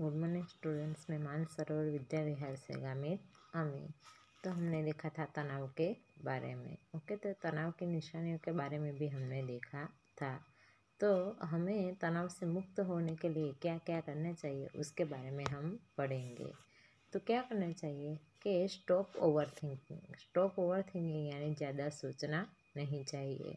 good morning students में मान सरोवर विद्या विहार से गामित अमी तो हमने देखा था तनाव के बारे में ओके तो तनाव की निशानियों के बारे में भी हमने देखा था तो हमें तनाव से मुक्त होने के लिए क्या क्या करना चाहिए उसके बारे में हम पढ़ेंगे तो क्या करना चाहिए कि stop over thinking stop over thinking यानी ज़्यादा सोचना नहीं चाहिए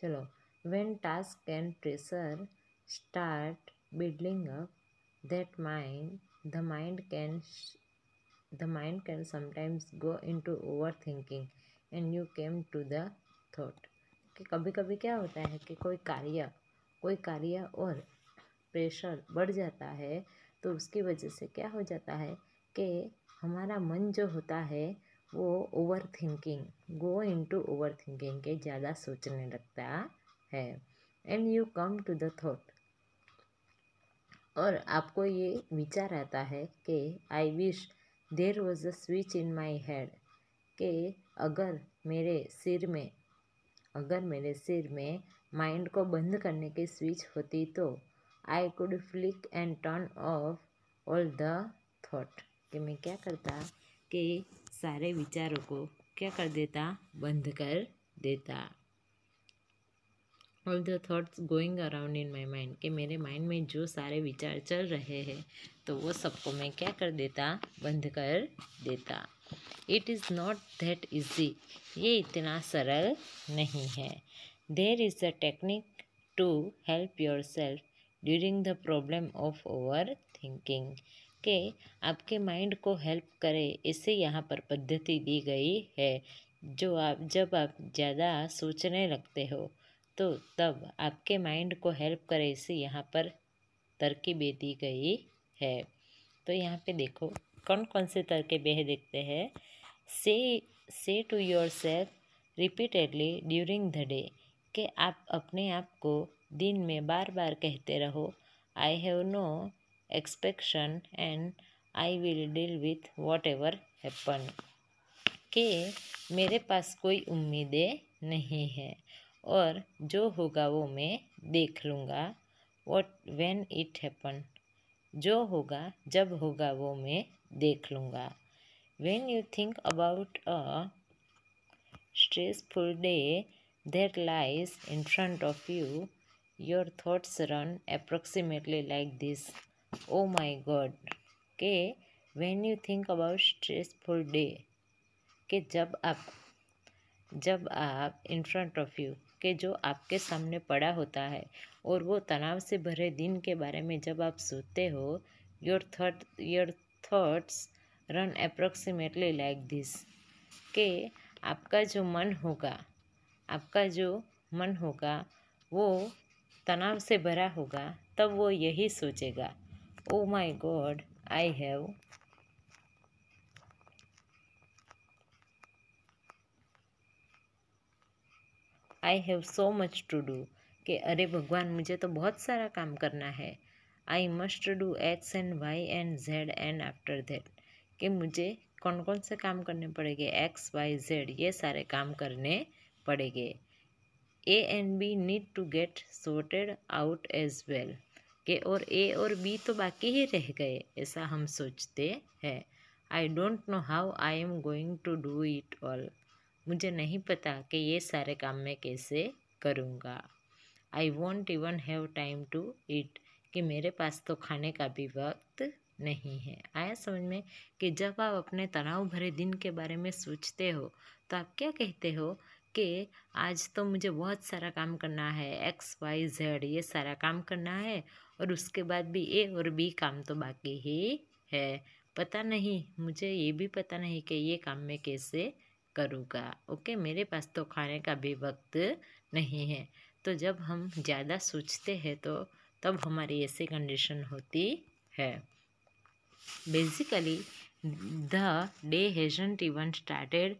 चलो when task and pressure start building up that mind the mind can the mind can sometimes go into overthinking and you came to the thought कि कभी कभी क्या होता है कि कोई कार्य कोई कार्य और प्रेशर बढ़ जाता है तो उसकी वजह से क्या हो जाता है कि हमारा मन जो होता है वो over thinking go in to over thinking के ज़्यादा सोचने लगता है and you come to the thought और आपको ये विचार आता है कि I wish there was a switch in my head के अगर मेरे सिर में अगर मेरे सिर में माइंड को बंद करने की स्विच होती तो I could flick and turn off all the thought कि मैं क्या करता कि सारे विचारों को क्या कर देता बंद कर देता all the thoughts going around in my mind कि मेरे माइंड में जो सारे विचार चल रहे हैं तो वो सबको मैं क्या कर देता बंद कर देता it is not that easy ये इतना सरल नहीं है there is a technique to help yourself during the problem of over thinking के आपके माइंड को हेल्प करे इसे यहाँ पर पद्धति दी गई है जो आप जब आप ज़्यादा सोचने लगते हो तो तब आपके माइंड को हेल्प करे इसे यहाँ पर तरकीबें दी गई है तो यहाँ पे देखो कौन कौन से तरकीबें देखते हैं say say to yourself repeatedly during the day कि आप अपने आप को दिन में बार बार कहते रहो I have no expectation and I will deal with whatever happen के मेरे पास कोई उम्मीदें नहीं है और जो होगा वो मैं देख लूँगा वॉट वेन इट हैपन जो होगा जब होगा वो मैं देख लूँगा when you think about a stressful day that lies in front of you your thoughts run approximately like this oh my god के when you think about stressful day के जब आप जब आप इन फ्रंट ऑफ यू के जो आपके सामने पड़ा होता है और वो तनाव से भरे दिन के बारे में जब आप सोते हो your thought your thoughts run approximately like this के आपका जो मन होगा आपका जो मन होगा वो तनाव से भरा होगा तब वो यही सोचेगा oh my god I have I have so much to do कि अरे भगवान मुझे तो बहुत सारा काम करना है I must do X and Y and Z and after that कि मुझे कौन कौन से काम करने पड़ेंगे एक्स वाई जेड ये सारे काम करने पड़ेंगे A and B need to get sorted out as well के और ए और बी तो बाकी ही रह गए ऐसा हम सोचते हैं I don't know how I am going to do it all मुझे नहीं पता कि ये सारे काम मैं कैसे करूँगा I won't even have time to eat कि मेरे पास तो खाने का भी वक्त नहीं है आया समझ में कि जब आप अपने तनाव भरे दिन के बारे में सोचते हो तो आप क्या कहते हो कि आज तो मुझे बहुत सारा काम करना है एक्स वाई जेड ये सारा काम करना है और उसके बाद भी ए और बी काम तो बाकी ही है पता नहीं मुझे ये भी पता नहीं कि ये काम मैं कैसे करूँगा ओके मेरे पास तो खाने का भी वक्त नहीं है तो जब हम ज़्यादा सोचते हैं तो तब हमारी ऐसी कंडीशन होती है basically the day hasn't even started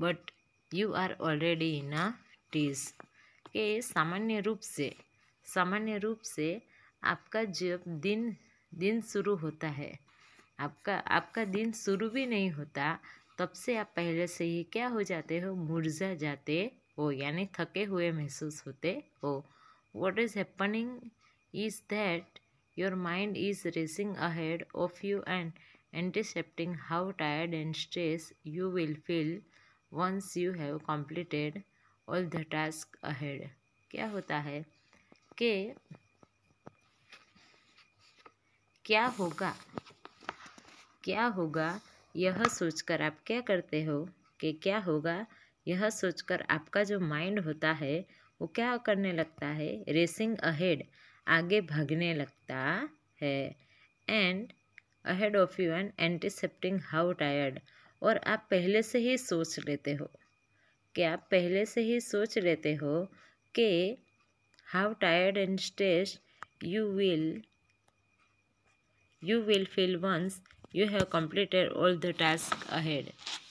but you are already in a tizzy के सामान्य रूप से सामान्य रूप से आपका जब दिन दिन शुरू होता है आपका आपका दिन शुरू भी नहीं होता तब से आप पहले से ही क्या हो जाते हो मुरझा जाते हो यानी थके हुए महसूस होते हो what is happening is that your mind is racing ahead of you and anticipating how tired and stress you will feel once you have completed all the task ahead क्या होता है कि क्या होगा क्या होगा यह सोचकर आप क्या करते हो कि क्या होगा यह सोचकर आपका जो माइंड होता है वो क्या करने लगता है रेसिंग अहेड आगे भागने लगता है and ahead of you and anticipating how tired और आप पहले से ही सोच लेते हो कि आप पहले से ही सोच लेते हो कि how tired and stress you will you will feel once you have completed all the task ahead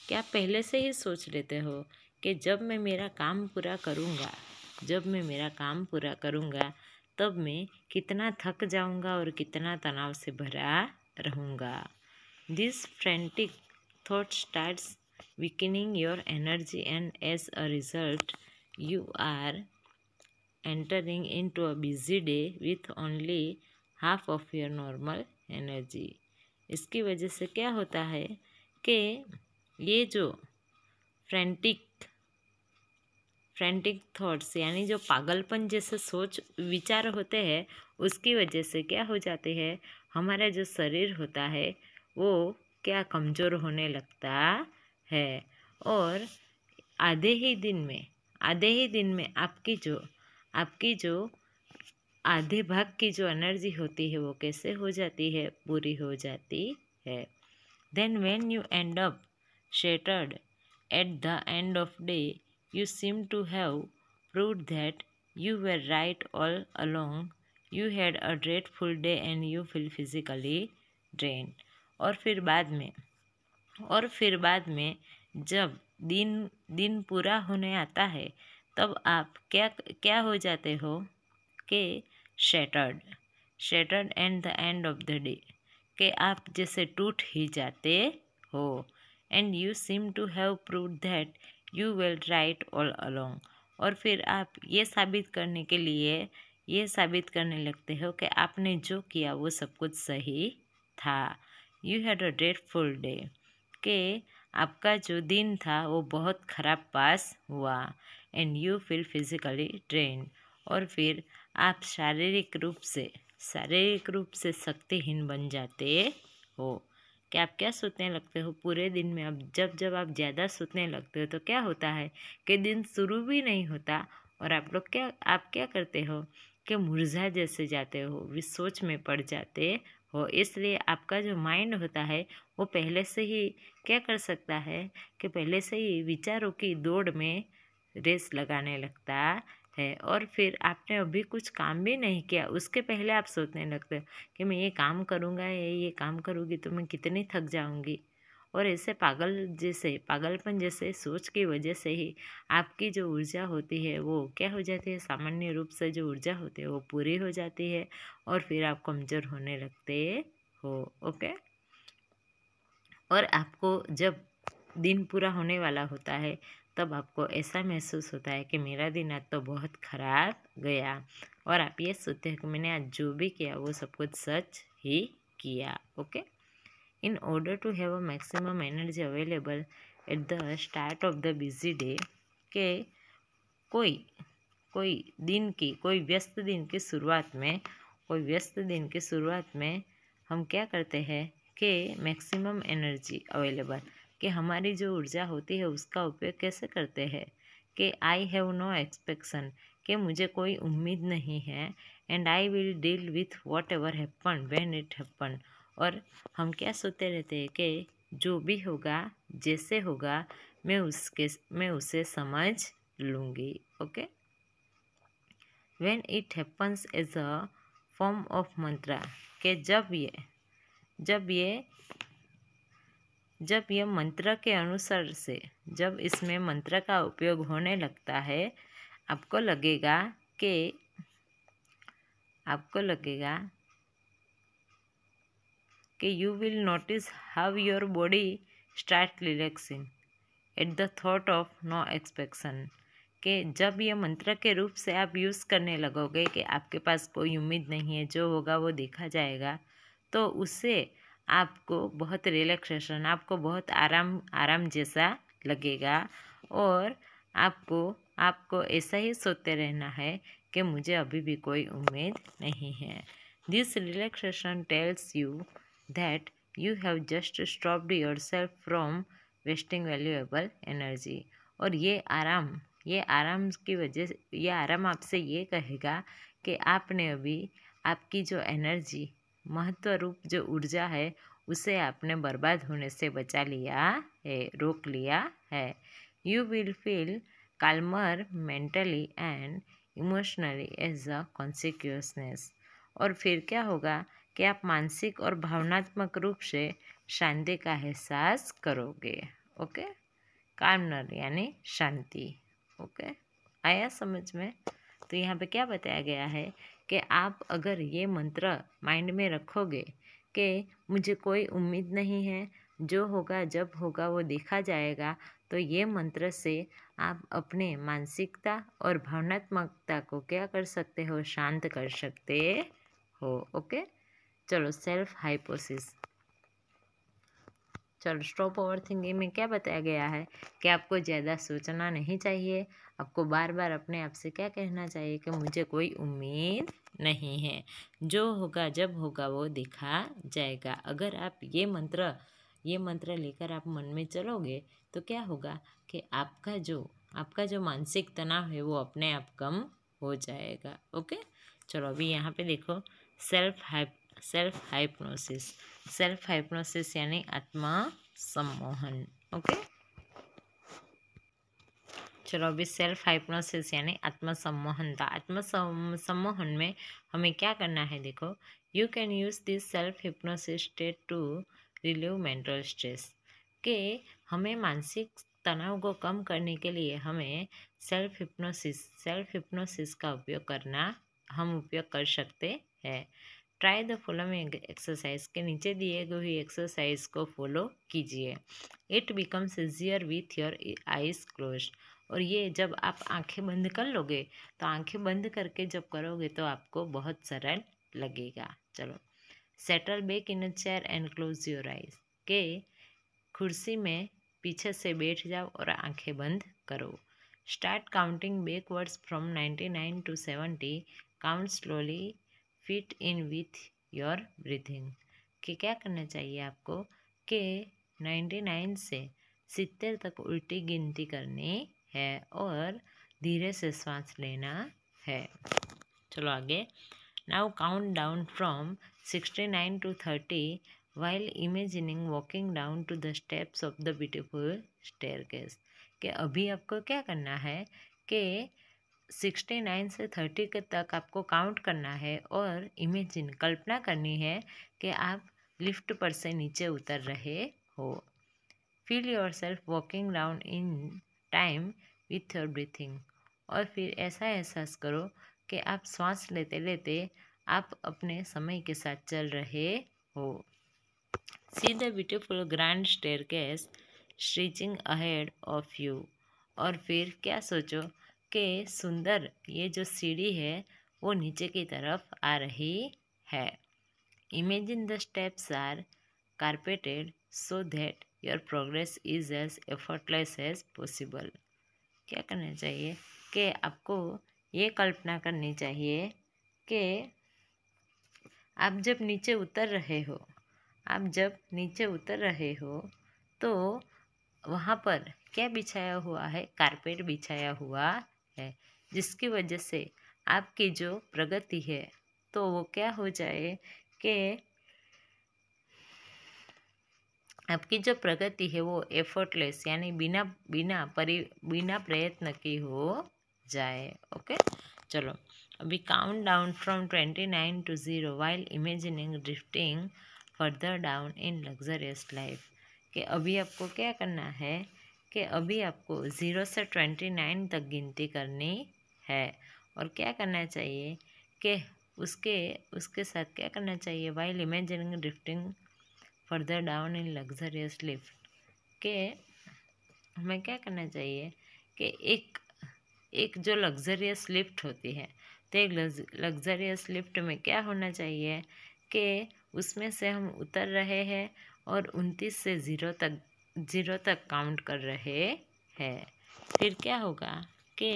क्या पहले से ही सोच लेते हो कि जब मैं मेरा काम पूरा करूँगा जब मैं मेरा काम पूरा करूँगा तब मैं कितना थक जाऊँगा और कितना तनाव से भरा रहूँगा this frantic thought starts weakening your energy and as a result you are entering in to a busy day with only half of your normal energy इसकी वजह से क्या होता है कि ये जो फ्रेंटिक फ्रेंटिक थॉट्स यानी जो पागलपन जैसे सोच विचार होते हैं उसकी वजह से क्या हो जाते हैं हमारा जो शरीर होता है वो क्या कमज़ोर होने लगता है और आधे ही दिन में आधे ही दिन में आपकी जो आपकी जो आधे भाग की जो एनर्जी होती है वो कैसे हो जाती है पूरी हो जाती है then when you end up shattered at the end of day you seem to have that you were right all along you had a dreadful day and you feel physically drain और फिर बाद में और फिर बाद में जब दिन दिन पूरा होने आता है तब आप क्या क्या हो जाते हो कि shattered shattered and the end of the day के आप जैसे टूट ही जाते हो and you seem to have prove that you will right all along और फिर आप ये साबित करने के लिए ये साबित करने लगते हो कि आपने जो किया वो सब कुछ सही था you had a full day के आपका जो दिन था वो बहुत ख़राब पास हुआ and you feel physically train और फिर आप शारीरिक रूप से शारीरिक रूप से शक्तिहीन बन जाते हो कि आप क्या सोचने लगते हो पूरे दिन में अब जब जब आप ज़्यादा सोचने लगते हो तो क्या होता है कि दिन शुरू भी नहीं होता और आप लोग क्या आप क्या करते हो कि मुरझा जैसे जाते हो भी सोच में पड़ जाते हो इसलिए आपका जो माइंड होता है वो पहले से ही क्या कर सकता है कि पहले से ही विचारों की दौड़ में रेस लगाने लगता है और फिर आपने अभी कुछ काम भी नहीं किया उसके पहले आप सोचने लगते हो कि मैं ये काम करूँगा या ये काम करूँगी तो मैं कितनी थक जाऊँगी और ऐसे पागल जैसे पागलपन जैसे सोच की वजह से ही आपकी जो ऊर्जा होती है वो क्या हो जाती है सामान्य रूप से जो ऊर्जा होती है वो पूरी हो जाती है और फिर आप कमज़ोर होने लगते हो ओके और आपको जब दिन पूरा होने वाला होता है तब आपको ऐसा महसूस होता है कि मेरा दिन आज तो बहुत ख़राब गया और आप ये सोचते हैं कि मैंने आज जो भी किया वो सब कुछ सच ही किया okay in order to have a maximum energy available at the start of the busy day के कोई कोई दिन की कोई व्यस्त दिन की शुरुआत में कोई व्यस्त दिन की शुरुआत में हम क्या करते हैं कि मैक्सिमम एनर्जी अवेलेबल कि हमारी जो ऊर्जा होती है उसका उपयोग कैसे करते हैं कि आई हैव नो एक्सपेक्शन कि मुझे कोई उम्मीद नहीं है and I will deal with whatever happen when it happen और हम क्या सोते रहते हैं कि जो भी होगा जैसे होगा मैं उसके मैं उसे समझ लूँगी okay when it happens as a form of mantra के जब ये जब ये जब यह मंत्र के अनुसार से जब इसमें मंत्र का उपयोग होने लगता है आपको लगेगा कि आपको लगेगा कि you will notice how your body start relaxing at the thought of no expectation कि जब यह मंत्र के रूप से आप यूज़ करने लगोगे कि आपके पास कोई उम्मीद नहीं है जो होगा वो देखा जाएगा तो उसे आपको बहुत रिलैक्सेशन आपको बहुत आराम आराम जैसा लगेगा और आपको आपको ऐसा ही सोते रहना है कि मुझे अभी भी कोई उम्मीद नहीं है this relaxation tells you that you have just stopped your self from wasting valuable energy और ये आराम ये आराम की वजह से ये आराम आपसे ये कहेगा कि आपने अभी आपकी जो एनर्जी महत्व रूप जो ऊर्जा है उसे आपने बर्बाद होने से बचा लिया है रोक लिया है you will feel calmer mentally and emotionally as a consciousness और फिर क्या होगा कि आप मानसिक और भावनात्मक रूप से शांति का एहसास करोगे ओके कामनर यानी शांति ओके आया समझ में तो यहाँ पे क्या बताया गया है कि आप अगर ये मंत्र माइंड में रखोगे कि मुझे कोई उम्मीद नहीं है जो होगा जब होगा वो देखा जाएगा तो ये मंत्र से आप अपने मानसिकता और भावनात्मकता को क्या कर सकते हो शांत कर सकते हो ओके चलो सेल्फ हाइपोसिस चलो स्टॉप ओवर थिंकिंग में क्या बताया गया है कि आपको ज़्यादा सोचना नहीं चाहिए आपको बार बार अपने आप से क्या कहना चाहिए कि मुझे कोई उम्मीद नहीं है जो होगा जब होगा वो देखा जाएगा अगर आप ये मंत्र ये मंत्र लेकर आप मन में चलोगे तो क्या होगा कि आपका जो आपका जो मानसिक तनाव है वो अपने आप कम हो जाएगा ओके चलो अभी यहाँ पे देखो self hype self hypnosis self hypnosis यानी आत्मा सम्मोहन ओके चलो अभी सेल्फ हाइप्नोसिस यानी आत्मसम्मोहनता आत्म सम्मोहन में हमें क्या करना है देखो you can use this self hypnosis state to relieve mental stress के हमें मानसिक तनाव को कम करने के लिए हमें सेल्फ हिप्नोसिस सेल्फ हिप्नोसिस का उपयोग करना हम उपयोग कर सकते हैं ट्राई द फॉलोइंग एक्सरसाइज के नीचे दिए गए एक्सरसाइज को फॉलो कीजिए it becomes easier with your eyes close और ये जब आप आंखें बंद कर लोगे तो आंखें बंद करके जब करोगे तो आपको बहुत सरल लगेगा चलो settle back in a chair and close your eyes के कुर्सी में पीछे से बैठ जाओ और आंखें बंद करो start counting backwards from ninety nine to seventy count slowly fit in with your breathing कि क्या करना चाहिए आपको कि नाइन्टी नाइन से सितर तक उल्टी गिनती करनी है और धीरे से श्वास लेना है चलो आगे now count down from sixty nine to thirty while imagining walking down to the steps of the beautiful staircase कि अभी आपको क्या करना है कि सिक्सटी नाइन से थर्टी के तक आपको काउंट करना है और इमेजिन कल्पना करनी है कि आप लिफ्ट पर से नीचे उतर रहे हो feel your self walking down in time with your breathing और फिर ऐसा एहसास करो कि आप श्वास लेते लेते आप अपने समय के साथ चल रहे हो see the beautiful grand staircase stretching ahead of you और फिर क्या सोचो कि सुंदर ये जो सीढ़ी है वो नीचे की तरफ आ रही है imagine the steps are carpeted so that your progress is as effortless as possible क्या करना चाहिए कि आपको ये कल्पना करनी चाहिए कि आप जब नीचे उतर रहे हो आप जब नीचे उतर रहे हो तो वहाँ पर क्या बिछाया हुआ है कारपेट बिछाया हुआ है जिसकी वजह से आपकी जो प्रगति है तो वो क्या हो जाए कि आपकी जो प्रगति है वो एफर्टलेस यानी बिना बिना परि बिना प्रयत्न की हो जाए ओके चलो अभी count down from twenty nine to zero while imagining drifting further down in luxurious life कि अभी आपको क्या करना है कि अभी आपको ज़ीरो से ट्वेंटी नाइन तक गिनती करनी है और क्या करना चाहिए कि उसके उसके साथ क्या करना चाहिए while imagining drifting further down in luxurious lift के हमें क्या करना चाहिए कि एक एक जो लग्जरियस लिफ्ट होती है तो एक लग्जरियस लिफ्ट में क्या होना चाहिए कि उसमें से हम उतर रहे हैं और उनतीस से ज़ीरो तक ज़ीरो तक काउंट कर रहे हैं फिर क्या होगा कि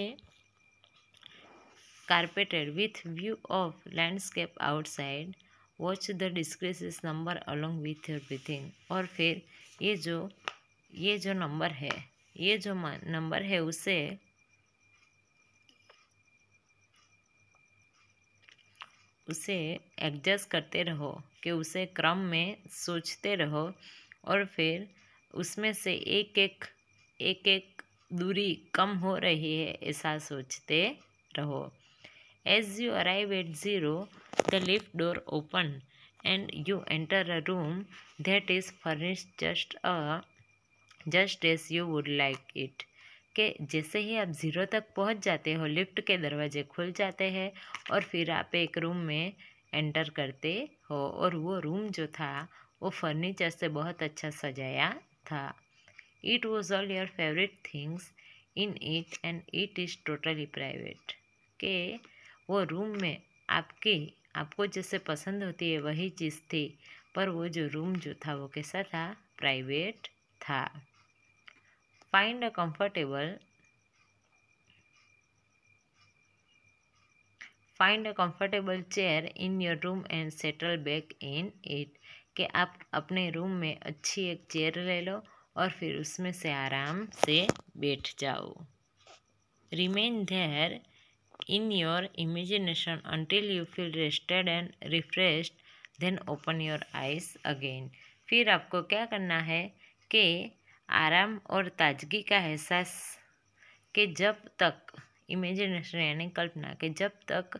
carpeted with view of landscape outside watch the decrease number along with everything और फिर ये जो ये जो नंबर है ये जो नंबर है उसे उसे एडजस्ट करते रहो कि उसे क्रम में सोचते रहो और फिर उसमें से एक एक एक एक दूरी कम हो रही है ऐसा सोचते रहो As you arrive at zero the lift door open and you enter a room that is furnished just a uh, just as you would like it के जैसे ही आप ज़ीरो तक पहुंच जाते हो लिफ्ट के दरवाजे खुल जाते हैं और फिर आप एक रूम में एंटर करते हो और वो रूम जो था वो फर्नीचर से बहुत अच्छा सजाया था it was all your favourite things in it and it is totally private के वो रूम में आपके आपको जैसे पसंद होती है वही चीज़ थी पर वो जो रूम जो था वो कैसा था प्राइवेट था find a comfortable find a comfortable chair in your room and settle back in it कि आप अपने रूम में अच्छी एक चेयर ले लो और फिर उसमें से आराम से बैठ जाओ remain there in your imagination until you feel rested and refreshed then open your eyes again फिर आपको क्या करना है कि आराम और ताजगी का एहसास के जब तक इमेजिनेशन यानी कल्पना के जब तक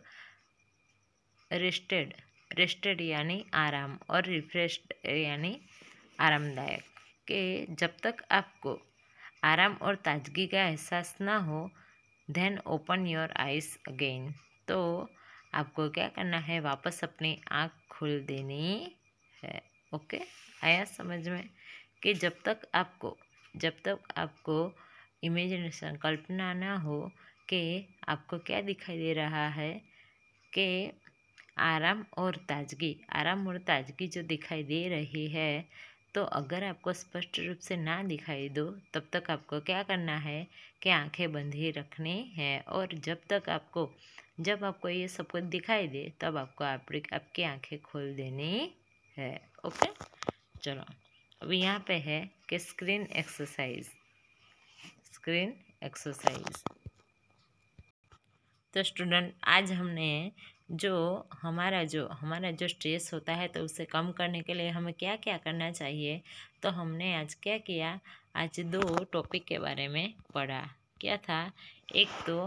रेस्टेड रेस्टेड यानी आराम और रिफ्रेश्ड यानी आरामदायक के जब तक आपको आराम और ताजगी का एहसास ना हो then open your eyes again तो आपको क्या करना है वापस अपनी आँख खोल देनी है ओके आया समझ में कि जब तक आपको जब तक आपको इमेजिनेशन कल्पना ना हो कि आपको क्या दिखाई दे रहा है कि आराम और ताजगी आराम और ताजगी जो दिखाई दे रही है तो अगर आपको स्पष्ट रूप से ना दिखाई दो तब तक आपको क्या करना है कि आंखें बंद ही रखनी है और जब तक आपको जब आपको ये सब कुछ दिखाई दे तब आपको आप आपकी आंखें खोल देनी है ओके चलो अब यहाँ पे है कि स्क्रीन एक्सरसाइज स्क्रीन एक्सरसाइज तो स्टूडेंट आज हमने जो हमारा जो हमारा जो स्ट्रेस होता है तो उसे कम करने के लिए हमें क्या क्या करना चाहिए तो हमने आज क्या किया आज दो टॉपिक के बारे में पढ़ा क्या था एक तो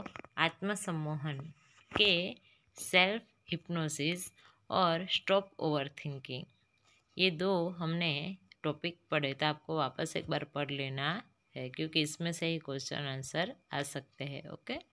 आत्मसम्मोहन के सेल्फ हिप्नोसिस और स्टॉप ओवर थिंकिंग ये दो हमने टॉपिक पढ़े तो आपको वापस एक बार पढ़ लेना है क्योंकि इसमें से ही क्वेश्चन आंसर आ सकते हैं ओके